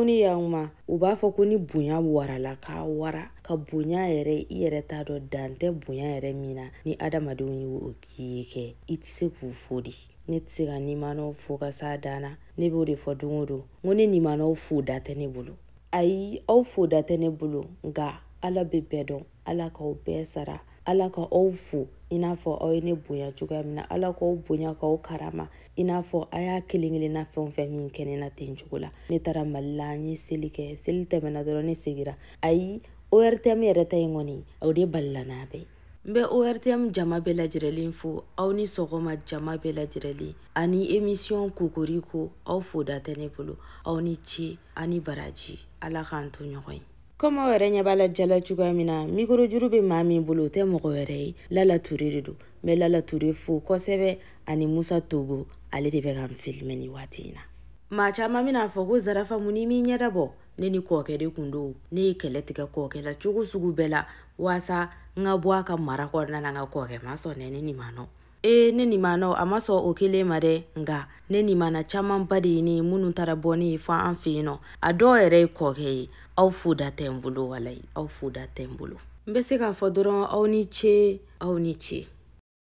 aw ni yan ma u b'a fɔ ko ni bonya warala k'a wara ka bonya yɛrɛ i yɛrɛ t'a dɔn dan bonya yɛrɛ min na ni adamadenw ye o k'i ye kɛ i tɛ se k'u fo di ne tɛ se ka nimanaw fo ka s'a dan na ne b'o de fɔ don o don n ko ne nimanaw fo da tɛ ne bolo ayi aw fo da tɛ ne bolo nka ala bɛ bɛɛ dɔn ala k'aw bɛɛ sara ala ka aw fo i n'a fɔ aw ye ne bonya cogoya min na ala k'aw bonya k'aw karama i n'a fɔ a y'a kelen kelenna fɛn fɛn min kɛ ne na ten cogo la ne taara mali la n ye seli kɛ seli tɛmɛna dɔrɔn ne segira ayi ortm yɛrɛ ta yen kɔni o de balila n'a bɛɛ n bɛ ortm jama bɛɛ lajɛrɛlen fo aw ni sɔgɔma jama bɛɛ lajɛrɛlen ani emisiyɔn kokori ko aw foda tɛ ne bolo aw ni ce ani baraji ala k'an to ɲɔgɔn ye komo wɛrɛ ɲɛ b'a la jala cogoya min na mikrojuru be maa min bolo tɛ mɔgɔ wɛrɛ ye lala ture de do n bɛ lala ture fo kosɛbɛ ani musa togo ale de bɛ ka n filimɛ ni waati na ma caaman min'a fɔ ko zarafa mu ni min ɲɛda bɔ ne ni kɔɔkɛ de kun do ne ye kɛlɛ tigɛ kɔɔkɛ la cogo sugu bɛɛ la waasa n ka bɔ a ka mara kɔnɔna na n ka kɔɔkɛ ma sɔnɛ ne ni ma nɔ e ne nimanaw a ma sɔn o kelen ma dɛ nga ne nimana camanba de ye ne ye minnu taara bɔ ne ye fɔ an fɛ yen nɔ a dɔw yɛrɛ ye kɔkɛ ye aw fo tɛ n bolo walayi aw fo tɛ n bolo n bɛ se k'a fɔ dɔrɔn aw ni ce aw ni ce